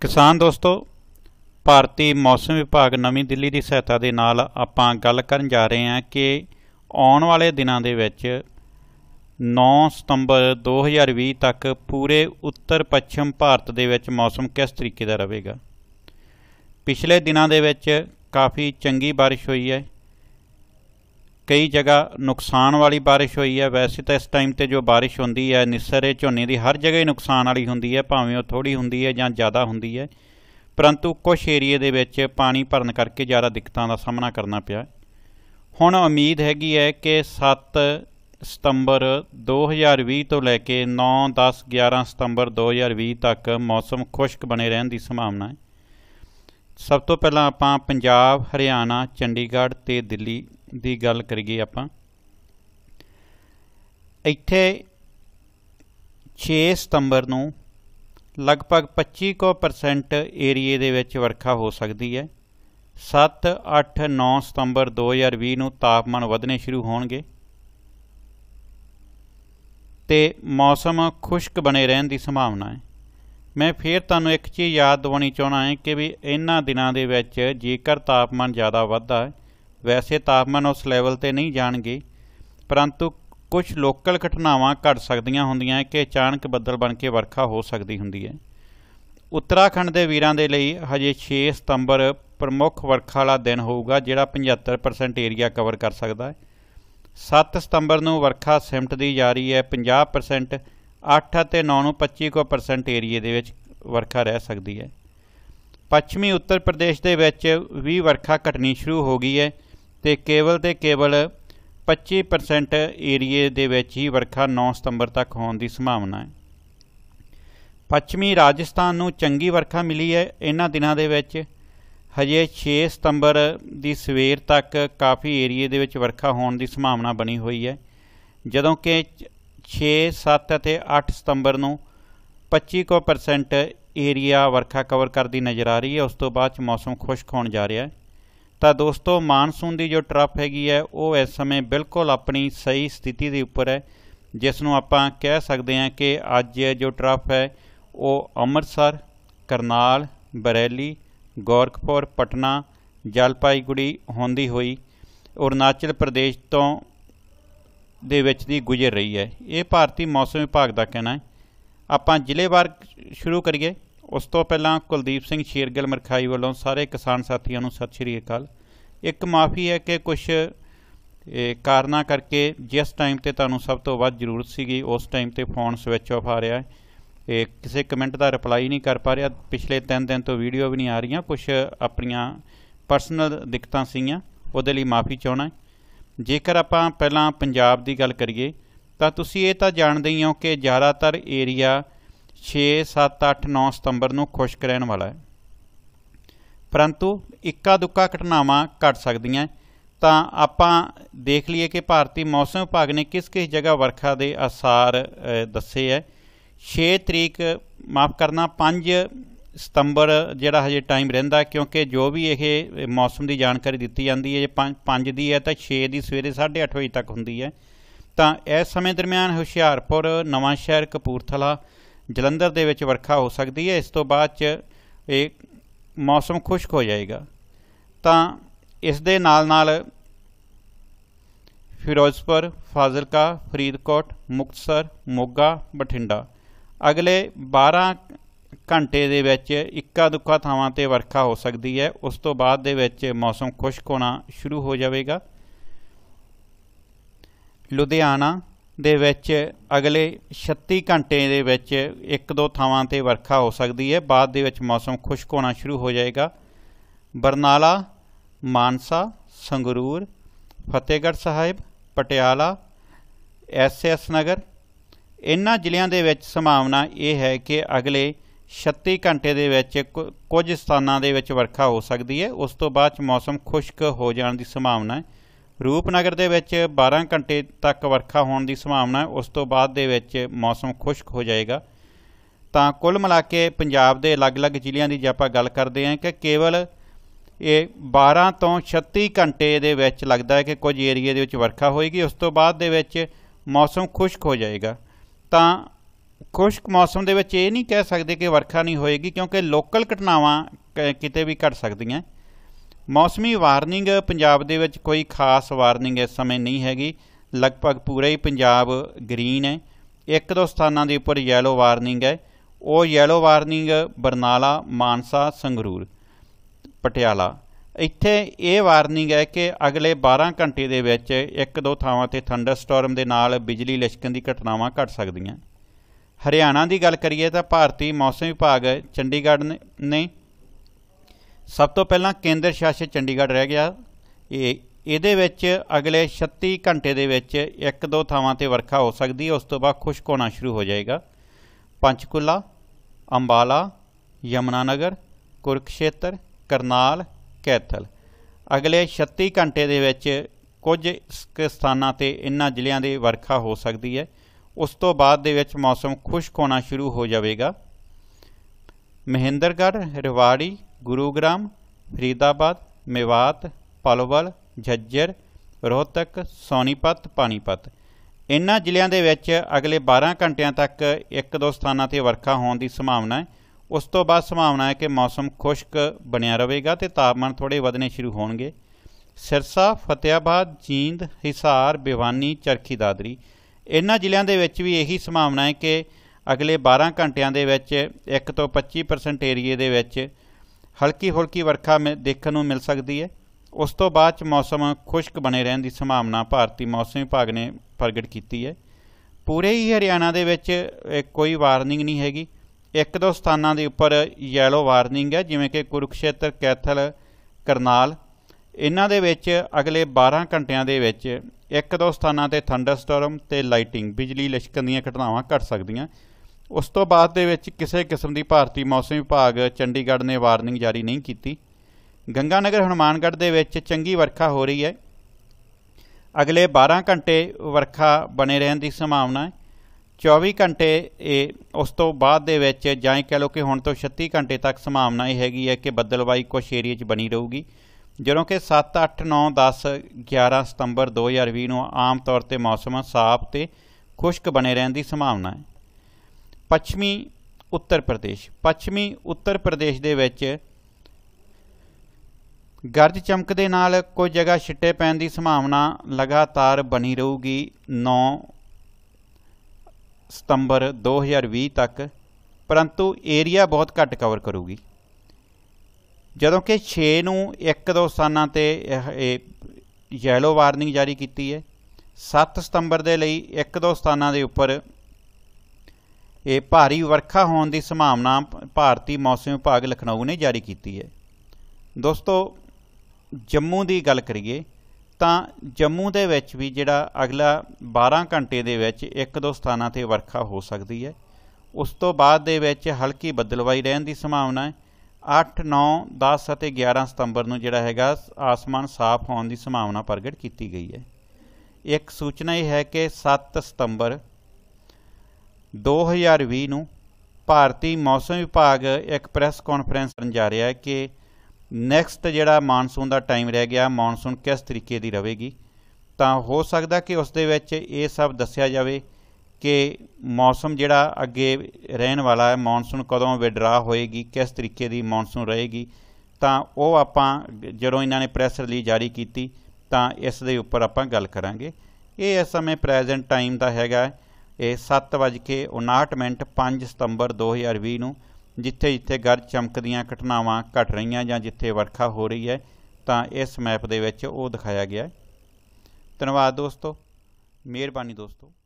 ਕਿਸਾਨ ਦੋਸਤੋ ਭਾਰਤੀ ਮੌਸਮ ਵਿਭਾਗ ਨਵੀਂ ਦਿੱਲੀ ਦੀ ਸਹਾਇਤਾ ਦੇ ਨਾਲ ਆਪਾਂ ਗੱਲ ਕਰਨ ਜਾ ਰਹੇ ਹਾਂ ਕਿ ਆਉਣ ਵਾਲੇ ਦਿਨਾਂ ਦੇ ਵਿੱਚ 9 ਸਤੰਬਰ 2020 ਤੱਕ ਪੂਰੇ ਉੱਤਰ ਪੱਛਮ ਭਾਰਤ ਦੇ ਵਿੱਚ ਮੌਸਮ ਕਿਸ ਤਰੀਕੇ ਦਾ ਰਹੇਗਾ ਪਿਛਲੇ ਦਿਨਾਂ ਦੇ ਵਿੱਚ ਕਾਫੀ ਚੰਗੀ ਬਾਰਿਸ਼ ਹੋਈ ਹੈ ਕਈ ਜਗ੍ਹਾ ਨੁਕਸਾਨ ਵਾਲੀ بارش ਹੋਈ ਹੈ ਵੈਸੇ ਤਾਂ ਇਸ ਟਾਈਮ ਤੇ ਜੋ بارش ਹੁੰਦੀ ਹੈ ਨਿਸਰੇ ਝੋਨੇ ਦੀ ਹਰ ਜਗ੍ਹਾ ਹੀ ਨੁਕਸਾਨ ਵਾਲੀ ਹੁੰਦੀ ਹੈ ਭਾਵੇਂ ਉਹ ਥੋੜੀ ਹੁੰਦੀ ਹੈ ਜਾਂ ਜ਼ਿਆਦਾ ਹੁੰਦੀ ਹੈ ਪਰੰਤੂ ਕੁਝ ਏਰੀਏ ਦੇ ਵਿੱਚ ਪਾਣੀ ਭਰਨ ਕਰਕੇ ਜ਼ਿਆਦਾ ਦਿੱਕਤਾਂ ਦਾ ਸਾਹਮਣਾ ਕਰਨਾ ਪਿਆ ਹੁਣ ਉਮੀਦ ਹੈਗੀ ਹੈ ਕਿ 7 ਸਤੰਬਰ 2020 ਤੋਂ ਲੈ ਕੇ 9 10 11 ਸਤੰਬਰ 2020 ਤੱਕ ਮੌਸਮ ਖੁਸ਼ਕ ਬਣੇ ਰਹਿਣ ਦੀ ਸੰਭਾਵਨਾ ਹੈ ਸਭ ਤੋਂ ਪਹਿਲਾਂ ਆਪਾਂ ਪੰਜਾਬ ਹਰਿਆਣਾ ਚੰਡੀਗੜ੍ਹ ਤੇ ਦਿੱਲੀ ਦੀ ਗੱਲ ਕਰੀਏ ਆਪਾਂ ਇੱਥੇ 6 ਸਤੰਬਰ ਨੂੰ ਲਗਭਗ 25% ਏਰੀਏ ਦੇ ਵਿੱਚ ਵਰਖਾ ਹੋ ਸਕਦੀ ਹੈ 7 8 9 ਸਤੰਬਰ 2020 ਨੂੰ ਤਾਪਮਾਨ ਵਧਨੇ ਸ਼ੁਰੂ ਹੋਣਗੇ ਤੇ ਮੌਸਮ ਖੁਸ਼ਕ ਬਣੇ ਰਹਿਣ ਦੀ ਸੰਭਾਵਨਾ ਹੈ ਮੈਂ ਫੇਰ ਤੁਹਾਨੂੰ ਇੱਕ ਚੀਜ਼ ਯਾਦ ਦਿਵਾਉਣੀ ਚਾਹਣਾ ਹੈ ਕਿ ਵੀ ਇਹਨਾਂ ਦਿਨਾਂ ਦੇ ਵਿੱਚ ਜੇਕਰ ਤਾਪਮਾਨ ਜ਼ਿਆਦਾ ਵੱਧਦਾ ਹੈ ਵੈਸੇ ਤਾਪਮਾਨ ਉਸ ਲੈਵਲ ਤੇ ਨਹੀਂ ਜਾਣਗੇ ਪਰੰਤੂ ਕੁਝ ਲੋਕਲ ਘਟਨਾਵਾਂ ਘਟ ਸਕਦੀਆਂ ਹੁੰਦੀਆਂ ਕਿ ਅਚਾਨਕ ਬੱਦਲ ਬਣ ਕੇ ਵਰਖਾ ਹੋ ਸਕਦੀ ਹੁੰਦੀ ਹੈ ਉੱਤਰਾਖੰਡ ਦੇ ਵੀਰਾਂ ਦੇ ਲਈ ਹਜੇ 6 ਸਤੰਬਰ ਪ੍ਰਮੁੱਖ ਵਰਖਾ ਵਾਲਾ ਦਿਨ ਹੋਊਗਾ ਜਿਹੜਾ 75% ਏਰੀਆ ਕਵਰ ਕਰ ਸਕਦਾ ਹੈ 7 ਸਤੰਬਰ ਨੂੰ ਵਰਖਾ ਸਿਮਟਦੀ ਜਾ ਰਹੀ ਹੈ 50% 8 ਅਤੇ 9 ਨੂੰ 25% ਏਰੀਏ ਦੇ ਵਿੱਚ ਵਰਖਾ ਰਹਿ ਸਕਦੀ ਹੈ ਪੱਛਮੀ ਉੱਤਰ ਪ੍ਰਦੇਸ਼ ਦੇ ਵਿੱਚ ਵੀ ਵਰਖਾ ਘਟਣੀ ਸ਼ੁਰੂ ਹੋ ਗਈ ਹੈ ਤੇ ਕੇਵਲ ਤੇ ਕੇਵਲ 25% ਏਰੀਏ ਦੇ ਵਿੱਚ ਹੀ ਵਰਖਾ 9 ਸਤੰਬਰ ਤੱਕ ਹੋਣ ਦੀ ਸੰਭਾਵਨਾ ਹੈ ਪੱਛਮੀ ਰਾਜਸਥਾਨ ਨੂੰ ਚੰਗੀ ਵਰਖਾ ਮਿਲੀ ਹੈ ਇਹਨਾਂ ਦਿਨਾਂ ਦੇ ਵਿੱਚ ਹਜੇ 6 ਸਤੰਬਰ ਦੀ ਸਵੇਰ ਤੱਕ ਕਾਫੀ ਏਰੀਏ ਦੇ ਵਿੱਚ ਵਰਖਾ ਹੋਣ ਦੀ ਸੰਭਾਵਨਾ ਬਣੀ ਹੋਈ ਹੈ ਜਦੋਂ ਕਿ 6 7 ਅਤੇ 8 ਸਤੰਬਰ ਨੂੰ 25 ਏਰੀਆ ਵਰਖਾ ਕਵਰ ਕਰਦੀ ਨਜ਼ਰ ਆ ਰਹੀ ਹੈ ਉਸ ਤੋਂ ਬਾਅਦ ਮੌਸਮ ਖੁਸ਼ਕ ਹੋਣ ਜਾ ਰਿਹਾ ਹੈ ਤਾਂ ਦੋਸਤੋ ਮਾਨਸੂਨ ਦੀ ਜੋ ਟਰਫ ਹੈਗੀ ਹੈ ਉਹ ਇਸ ਸਮੇਂ ਬਿਲਕੁਲ ਆਪਣੀ ਸਹੀ ਸਥਿਤੀ ਦੇ ਉੱਪਰ ਹੈ ਜਿਸ ਨੂੰ ਆਪਾਂ ਕਹਿ ਸਕਦੇ ਹਾਂ ਕਿ ਅੱਜ ਜੋ ਟਰਫ ਹੈ ਉਹ ਅੰਮ੍ਰਿਤਸਰ ਕਰਨਾਲ ਬਰੇਲੀ ਗੋਰਖਪੁਰ ਪਟਨਾ ਜਲਪਾਈਗੁੜੀ ਹੁੰਦੀ ਹੋਈ ਅਰੁਣਾਚਲ ਪ੍ਰਦੇਸ਼ ਤੋਂ ਦੇ ਵਿੱਚ ਦੀ ਗੁਜ਼ਰ ਰਹੀ ਹੈ ਇਹ ਭਾਰਤੀ ਮੌਸਮ ਵਿਭਾਗ ਦਾ ਕਹਿਣਾ ਹੈ ਆਪਾਂ ਜ਼ਿਲ੍ਹੇਵਾਰ ਸ਼ੁਰੂ ਕਰੀਏ ਉਸ ਤੋਂ ਪਹਿਲਾਂ ਕੁਲਦੀਪ ਸਿੰਘ ਸ਼ੇਰਗਿੱਲ ਮਰਖਾਈ ਵੱਲੋਂ ਸਾਰੇ ਕਿਸਾਨ ਸਾਥੀਆਂ ਨੂੰ ਸਤਿ ਸ਼੍ਰੀ ਅਕਾਲ ਇੱਕ ਮਾਫੀ ਹੈ ਕਿ ਕੁਝ ਕਾਰਨਾ ਕਰਕੇ ਜਿਸ ਟਾਈਮ ਤੇ ਤੁਹਾਨੂੰ ਸਭ ਤੋਂ ਵੱਧ ਜ਼ਰੂਰਤ ਸੀਗੀ ਉਸ ਟਾਈਮ ਤੇ ਫੋਨ ਸਵਿਚ ਆਫ ਆ ਰਿਹਾ ਹੈ ਇਹ ਕਿਸੇ ਕਮੈਂਟ ਦਾ ਰਿਪਲਾਈ ਨਹੀਂ ਕਰ ਪਾ ਰਿਹਾ ਪਿਛਲੇ 3 ਦਿਨ ਤੋਂ ਵੀਡੀਓ ਵੀ ਨਹੀਂ ਆ ਰਹੀਆਂ ਕੁਝ ਆਪਣੀਆਂ ਪਰਸਨਲ ਦਿੱਕਤਾਂ ਸੀਗੀਆਂ ਉਹਦੇ ਲਈ ਮਾਫੀ ਚਾਹਣਾ ਜੇਕਰ ਆਪਾਂ ਪਹਿਲਾਂ ਪੰਜਾਬ ਦੀ ਗੱਲ ਕਰੀਏ ਤਾਂ ਤੁਸੀਂ ਇਹ ਤਾਂ ਜਾਣਦੇ ਹੀ ਹੋ ਕਿ ਜ਼ਿਆਦਾਤਰ ਏਰੀਆ 6 7 8 9 ਸਤੰਬਰ ਨੂੰ ਖੁਸ਼ਕ ਰਹਿਣ ਵਾਲਾ ਹੈ ਪਰੰਤੂ ਇੱਕਾ ਦੁੱਕਾ ਘਟਨਾਵਾਂ ਘਟ ਸਕਦੀਆਂ ਤਾਂ ਆਪਾਂ ਦੇਖ ਲਈਏ ਕਿ ਭਾਰਤੀ ਮੌਸਮ ਵਿਭਾਗ ਨੇ ਕਿਸ-ਕਿਸ ਜਗ੍ਹਾ ਵਰਖਾ ਦੇ ਅਸਾਰ ਦੱਸੇ ਹੈ 6 ਤਰੀਕ ਮਾਫ ਕਰਨਾ 5 ਸਤੰਬਰ ਜਿਹੜਾ ਹਜੇ ਟਾਈਮ ਰਹਿੰਦਾ ਕਿਉਂਕਿ ਜੋ ਵੀ ਇਹ ਮੌਸਮ ਦੀ ਜਾਣਕਾਰੀ ਦਿੱਤੀ ਜਾਂਦੀ ਹੈ ਜੇ 5 ਦੀ ਹੈ ਤਾਂ 6 ਦੀ ਸਵੇਰੇ 8:30 ਵਜੇ ਤੱਕ ਹੁੰਦੀ ਹੈ ਤਾਂ ਇਸ ਸਮੇਂ ਦਰਮਿਆਨ ਹੁਸ਼ਿਆਰਪੁਰ ਨਵਾਂ ਸ਼ਹਿਰ ਕਪੂਰਥਲਾ ਜਲੰਧਰ ਦੇ ਵਿੱਚ ਵਰਖਾ ਹੋ ਸਕਦੀ ਹੈ ਇਸ ਤੋਂ ਬਾਅਦ ਚ ਇਹ ਮੌਸਮ ਖੁਸ਼ਕ ਹੋ ਜਾਏਗਾ ਤਾਂ ਇਸ ਦੇ ਨਾਲ ਨਾਲ ਫਿਰੋਜ਼ਪੁਰ ਫਾਜ਼ਿਲਕਾ ਫਰੀਦਕੋਟ ਮੁਕਤਸਰ ਮੋਗਾ ਬਠਿੰਡਾ ਅਗਲੇ 12 ਘੰਟੇ ਦੇ ਵਿੱਚ ਇੱਕਾ ਦੁੱਕਾ ਥਾਵਾਂ ਤੇ ਵਰਖਾ ਹੋ ਸਕਦੀ ਹੈ ਉਸ ਤੋਂ ਬਾਅਦ ਦੇ ਵਿੱਚ ਮੌਸਮ ਖੁਸ਼ਕ ਹੋਣਾ ਸ਼ੁਰੂ ਹੋ ਜਾਵੇਗਾ ਲੁਧਿਆਣਾ ਦੇ ਵਿੱਚ ਅਗਲੇ 36 ਘੰਟੇ ਦੇ ਵਿੱਚ ਇੱਕ ਦੋ ਥਾਵਾਂ ਤੇ ਵਰਖਾ ਹੋ ਸਕਦੀ ਹੈ ਬਾਅਦ ਦੇ ਵਿੱਚ ਮੌਸਮ ਖੁਸ਼ਕ ਹੋਣਾ ਸ਼ੁਰੂ ਹੋ ਜਾਏਗਾ ਬਰਨਾਲਾ ਮਾਨਸਾ ਸੰਗਰੂਰ ਫਤਿਹਗੜ੍ਹ ਸਾਹਿਬ ਪਟਿਆਲਾ ਐਸਐਸ ਨਗਰ ਇਹਨਾਂ ਜ਼ਿਲ੍ਹਿਆਂ ਦੇ ਵਿੱਚ ਸੰਭਾਵਨਾ ਇਹ ਹੈ ਕਿ ਅਗਲੇ 36 ਘੰਟੇ ਦੇ ਵਿੱਚ ਕੁਝ ਸਥਾਨਾਂ ਦੇ ਵਿੱਚ ਵਰਖਾ ਹੋ ਸਕਦੀ ਹੈ ਉਸ ਤੋਂ ਬਾਅਦ ਮੌਸਮ ਖੁਸ਼ਕ ਹੋ ਜਾਣ ਦੀ ਸੰਭਾਵਨਾ ਹੈ ਰੂਪਨਗਰ ਦੇ ਵਿੱਚ 12 ਘੰਟੇ ਤੱਕ ਵਰਖਾ ਹੋਣ ਦੀ ਸੰਭਾਵਨਾ ਹੈ ਉਸ ਤੋਂ ਬਾਅਦ ਦੇ ਵਿੱਚ ਮੌਸਮ ਖੁਸ਼ਕ ਹੋ ਜਾਏਗਾ ਤਾਂ ਕੁੱਲ ਮਿਲਾ ਕੇ ਪੰਜਾਬ ਦੇ ਅਲੱਗ-ਅਲੱਗ ਜ਼ਿਲ੍ਹਿਆਂ ਦੀ ਜੇ ਆਪਾਂ ਗੱਲ ਕਰਦੇ ਹਾਂ ਕਿ ਕੇਵਲ ਇਹ 12 ਤੋਂ 36 ਘੰਟੇ ਦੇ ਵਿੱਚ ਲੱਗਦਾ ਹੈ ਕਿ ਕੁਝ ਏਰੀਆ ਦੇ ਵਿੱਚ ਵਰਖਾ ਹੋਏਗੀ ਉਸ ਤੋਂ ਬਾਅਦ ਦੇ ਵਿੱਚ ਮੌਸਮ ਖੁਸ਼ਕ ਹੋ ਜਾਏਗਾ ਤਾਂ ਖੁਸ਼ਕ ਮੌਸਮ ਦੇ ਵਿੱਚ ਇਹ ਨਹੀਂ ਕਹਿ ਸਕਦੇ ਕਿ ਵਰਖਾ ਨਹੀਂ ਹੋਏਗੀ ਕਿਉਂਕਿ ਲੋਕਲ ਘਟਨਾਵਾਂ ਕਿਤੇ ਵੀ ਘਟ ਸਕਦੀਆਂ ਮੌਸਮੀ ਵਾਰਨਿੰਗ ਪੰਜਾਬ ਦੇ ਵਿੱਚ ਕੋਈ ਖਾਸ ਵਾਰਨਿੰਗ ਇਸ ਸਮੇਂ ਨਹੀਂ ਹੈਗੀ ਲਗਭਗ ਪੂਰਾ ਹੀ ਪੰਜਾਬ ਗ੍ਰੀਨ ਹੈ ਇੱਕ ਦੋ ਸਥਾਨਾਂ ਦੇ ਉੱਪਰ ਯੈਲੋ ਵਾਰਨਿੰਗ ਹੈ ਉਹ ਯੈਲੋ ਵਾਰਨਿੰਗ ਬਰਨਾਲਾ ਮਾਨਸਾ ਸੰਗਰੂਰ ਪਟਿਆਲਾ ਇੱਥੇ ਇਹ ਵਾਰਨਿੰਗ ਹੈ ਕਿ ਅਗਲੇ 12 ਘੰਟੇ ਦੇ ਵਿੱਚ ਇੱਕ ਦੋ ਥਾਵਾਂ ਤੇ ਥੰਡਰਸਟਾਰਮ ਦੇ ਨਾਲ ਬਿਜਲੀ ਲਿਸ਼ਕਣ ਦੀ ਘਟਨਾਵਾਂ ਘਟ ਸਕਦੀਆਂ ਹਰਿਆਣਾ ਦੀ ਗੱਲ ਕਰੀਏ ਤਾਂ ਭਾਰਤੀ ਮੌਸਮ ਵਿਭਾਗ ਚੰਡੀਗੜ੍ਹ ਨੇ ਸਭ ਤੋਂ ਪਹਿਲਾਂ ਕੇਂਦਰ ਸ਼ਾਸਿਤ ਚੰਡੀਗੜ੍ਹ ਰਹਿ ਗਿਆ ਇਹ ਇਹਦੇ ਵਿੱਚ ਅਗਲੇ 36 ਘੰਟੇ ਦੇ ਵਿੱਚ ਇੱਕ ਦੋ ਥਾਵਾਂ ਤੇ ਵਰਖਾ ਹੋ ਸਕਦੀ ਹੈ ਉਸ ਤੋਂ ਬਾਅਦ ਖੁਸ਼ਕ ਹੋਣਾ ਸ਼ੁਰੂ ਹੋ ਜਾਏਗਾ ਪੰਚਕੁਲਾ ਅੰਬਾਲਾ ਯਮਨਾ ਨਗਰ ਕੁਰਕਸ਼ੇਤਰ ਕਰਨਾਲ ਕੈਥਲ ਅਗਲੇ 36 ਘੰਟੇ ਦੇ ਵਿੱਚ ਕੁਝ ਸਥਾਨਾਂ ਤੇ ਇਨ੍ਹਾਂ ਜ਼ਿਲ੍ਹਿਆਂ ਦੇ ਵਰਖਾ ਹੋ ਸਕਦੀ ਹੈ ਉਸ ਤੋਂ ਬਾਅਦ ਦੇ ਵਿੱਚ ਮੌਸਮ ਖੁਸ਼ਕ ਹੋਣਾ ਸ਼ੁਰੂ ਹੋ ਜਾਵੇਗਾ ਮਹਿੰਦਰਗੜ੍ਹ ਰਿਵਾੜੀ ਗੁਰੂਗ੍ਰਾਮ ਫਰੀਦਾਬਾਦ ਮੇਵਾਤ ਪਲਵਲ ਝੱਜਰ ਰੋਹਤਕ ਸੋਨੀਪਤ ਪਾਣੀਪਤ ਇਨ੍ਹਾਂ ਜ਼ਿਲ੍ਹਿਆਂ ਦੇ ਵਿੱਚ ਅਗਲੇ 12 ਘੰਟਿਆਂ ਤੱਕ ਇੱਕ ਦੋ ਸਥਾਨਾਂ ਤੇ ਵਰਖਾ ਹੋਣ ਦੀ ਸੰਭਾਵਨਾ ਹੈ ਉਸ ਤੋਂ ਬਾਅਦ ਸੰਭਾਵਨਾ ਹੈ ਕਿ ਮੌਸਮ ਖੁਸ਼ਕ ਬਣਿਆ ਰਹੇਗਾ ਤੇ ਤਾਪਮਾਨ ਥੋੜੇ ਵਧਨੇ ਸ਼ੁਰੂ ਹੋਣਗੇ ਸਿਰਸਾ ਫਤਿਆਬਾਦ ਜੀਂਦ ਹਿਸਾਰ ਬਿਵਾਨੀ ਚਰਖੀ ਦਾਦਰੀ ਇਨ੍ਹਾਂ ਜ਼ਿਲ੍ਹਿਆਂ ਦੇ ਵਿੱਚ ਵੀ ਇਹੀ ਸੰਭਾਵਨਾ ਹੈ ਕਿ ਅਗਲੇ 12 ਘੰਟਿਆਂ ਦੇ ਵਿੱਚ 1 ਤੋਂ 25% ਏਰੀਏ ਦੇ ਵਿੱਚ ਹਲਕੀ ਹਲਕੀ ਵਰਖਾ ਦੇਖਣ ਨੂੰ ਮਿਲ ਸਕਦੀ ਹੈ ਉਸ ਤੋਂ ਬਾਅਦ ਚ ਮੌਸਮ ਖੁਸ਼ਕ ਬਣੇ ਰਹਿਣ ਦੀ ਸੰਭਾਵਨਾ ਭਾਰਤੀ ਮੌਸਮ ਵਿਭਾਗ ਨੇ ਪ੍ਰਗਟ ਕੀਤੀ ਹੈ ਪੂਰੇ ਹੀ ਹਰਿਆਣਾ ਦੇ ਵਿੱਚ ਕੋਈ ਵਾਰਨਿੰਗ ਨਹੀਂ ਹੈਗੀ ਇੱਕ ਦੋ ਸਥਾਨਾਂ ਦੇ ਉੱਪਰ ਯੈਲੋ ਵਾਰਨਿੰਗ ਹੈ ਜਿਵੇਂ ਕਿ ਕੁਰੂਕਸ਼ੇਤਰ ਕੈਥਲ ਕਰਨਾਲ ਇਹਨਾਂ ਦੇ ਵਿੱਚ ਅਗਲੇ 12 ਘੰਟਿਆਂ ਦੇ ਵਿੱਚ ਇੱਕ ਦੋ ਸਥਾਨਾਂ ਤੇ ਥੰਡਰਸਟਾਰਮ ਤੇ ਲਾਈਟਿੰਗ ਬਿਜਲੀ ਲਿਸ਼ਕਣ ਦੀਆਂ ਘਟਨਾਵਾਂ ਘਟ ਸਕਦੀਆਂ ਉਸ ਤੋਂ ਬਾਅਦ ਦੇ ਵਿੱਚ ਕਿਸੇ ਕਿਸਮ ਦੀ ਭਾਰਤੀ ਮੌਸਮ ਵਿਭਾਗ ਚੰਡੀਗੜ੍ਹ ਨੇ ਵਾਰਨਿੰਗ ਜਾਰੀ ਨਹੀਂ ਕੀਤੀ ਗੰਗਾਨਗਰ ਹਨੂਮਾਨਗੜ੍ਹ ਦੇ ਵਿੱਚ ਚੰਗੀ ਵਰਖਾ ਹੋ ਰਹੀ ਹੈ ਅਗਲੇ 12 ਘੰਟੇ ਵਰਖਾ ਬਣੇ ਰਹਿਣ ਦੀ ਸੰਭਾਵਨਾ ਹੈ 24 ਘੰਟੇ ਇਹ ਉਸ ਤੋਂ ਬਾਅਦ ਦੇ ਵਿੱਚ ਜਾਂ ਕਹਿ ਲਓ ਕਿ ਹੁਣ ਤੋਂ 36 ਘੰਟੇ ਤੱਕ ਸੰਭਾਵਨਾ ਇਹ ਹੈਗੀ ਹੈ ਕਿ ਬੱਦਲਬਾਈ ਕੁਝ ਏਰੀਆ 'ਚ ਬਣੀ ਰਹੂਗੀ ਜਦੋਂ ਕਿ 7 8 9 10 11 ਸਤੰਬਰ 2020 ਨੂੰ ਆਮ ਤੌਰ ਤੇ ਮੌਸਮ ਸਾਫ਼ ਤੇ ਖੁਸ਼ਕ ਬਣੇ ਰਹਿਣ ਦੀ ਸੰਭਾਵਨਾ ਹੈ ਪੱਛਮੀ ਉੱਤਰ ਪ੍ਰਦੇਸ਼ ਪੱਛਮੀ ਉੱਤਰ ਪ੍ਰਦੇਸ਼ ਦੇ ਵਿੱਚ ਗਰਜ ਚਮਕ ਦੇ ਨਾਲ ਕੋਈ ਜਗ੍ਹਾ ਛਿੱਟੇ ਪੈਣ ਦੀ ਸੰਭਾਵਨਾ ਲਗਾਤਾਰ ਬਣੀ ਰਹੂਗੀ 9 ਸਤੰਬਰ 2020 ਤੱਕ ਪਰੰਤੂ ਏਰੀਆ ਬਹੁਤ ਘੱਟ ਕਵਰ ਕਰੂਗੀ ਜਦੋਂ ਕਿ 6 ਨੂੰ ਇੱਕ ਦੋ ਸਥਾਨਾਂ ਤੇ ਇਹ ਯੈਲੋ ਵਾਰਨਿੰਗ ਜਾਰੀ ਕੀਤੀ ਹੈ 7 ਸਤੰਬਰ ਦੇ ਲਈ ਇੱਕ ਦੋ ਸਥਾਨਾਂ ਦੇ ਉੱਪਰ ਇਹ ਭਾਰੀ ਵਰਖਾ ਹੋਣ ਦੀ ਸੰਭਾਵਨਾ ਭਾਰਤੀ ਮੌਸਮ ਵਿਭਾਗ ਲਖਨਊ ਨੇ ਜਾਰੀ ਕੀਤੀ ਹੈ ਦੋਸਤੋ ਜੰਮੂ ਦੀ ਗੱਲ ਕਰੀਏ ਤਾਂ ਜੰਮੂ ਦੇ ਵਿੱਚ ਵੀ ਜਿਹੜਾ ਅਗਲਾ 12 ਘੰਟੇ ਦੇ ਵਿੱਚ ਇੱਕ ਦੋ ਸਥਾਨਾਂ ਤੇ ਵਰਖਾ ਹੋ ਸਕਦੀ ਹੈ ਉਸ ਤੋਂ ਬਾਅਦ ਦੇ ਵਿੱਚ ਹਲਕੀ ਬੱਦਲਵਾਈ ਰਹਿਣ ਦੀ ਸੰਭਾਵਨਾ ਹੈ 8 9 10 ਅਤੇ 11 ਸਤੰਬਰ ਨੂੰ ਜਿਹੜਾ ਹੈਗਾ ਆਸਮਾਨ ਸਾਫ਼ ਹੋਣ ਦੀ ਸੰਭਾਵਨਾ ਪ੍ਰਗਟ ਕੀਤੀ ਗਈ ਹੈ ਇੱਕ ਸੂਚਨਾ ਇਹ ਹੈ ਕਿ 7 ਸਤੰਬਰ 2020 ਨੂੰ ਭਾਰਤੀ ਮੌਸਮ ਵਿਭਾਗ ਇੱਕ ਪ੍ਰੈਸ ਕਾਨਫਰੰਸ ਕਰਨ ਜਾ ਰਿਹਾ ਹੈ ਕਿ ਨੈਕਸਟ ਜਿਹੜਾ ਮਾਨਸੂਨ ਦਾ ਟਾਈਮ ਰਹਿ ਗਿਆ ਮਾਨਸੂਨ ਕਿਸ ਤਰੀਕੇ ਦੀ ਰਹੇਗੀ ਤਾਂ ਹੋ ਸਕਦਾ ਕਿ ਉਸ ਦੇ ਵਿੱਚ ਇਹ ਸਭ ਦੱਸਿਆ ਜਾਵੇ ਕਿ ਮੌਸਮ ਜਿਹੜਾ ਅੱਗੇ ਰਹਿਣ ਵਾਲਾ ਹੈ ਮੌਨਸੂਨ ਕਦੋਂ ਵਿਡਰਾ ਹੋਏਗੀ ਕਿਸ ਤਰੀਕੇ ਦੀ ਮੌਨਸੂਨ ਰਹੇਗੀ ਤਾਂ ਉਹ ਆਪਾਂ ਜਦੋਂ ਇਹਨਾਂ ਨੇ ਪ੍ਰੈਸ ਰਿਲੀਜ਼ ਜਾਰੀ ਕੀਤੀ ਤਾਂ ਇਸ ਦੇ ਉੱਪਰ ਆਪਾਂ ਗੱਲ ਕਰਾਂਗੇ ਇਹ ਇਸ ਸਮੇਂ ਪ੍ਰੈਜ਼ੈਂਟ ਟਾਈਮ ਦਾ ਹੈਗਾ ਇਹ 7:59 5 ਸਤੰਬਰ 2020 ਨੂੰ ਜਿੱਥੇ ਜਿੱਥੇ ਗਰਜ ਚਮਕਦੀਆਂ ਘਟਨਾਵਾਂ ਘਟ ਰਹੀਆਂ ਜਾਂ ਜਿੱਥੇ ਵਰਖਾ ਹੋ ਰਹੀ ਹੈ ਤਾਂ ਇਸ ਮੈਪ ਦੇ ਵਿੱਚ ਉਹ ਦਿਖਾਇਆ ਗਿਆ ਹੈ ਧੰਨਵਾਦ ਦੋਸਤੋ ਮਿਹਰਬਾਨੀ ਦੋਸਤੋ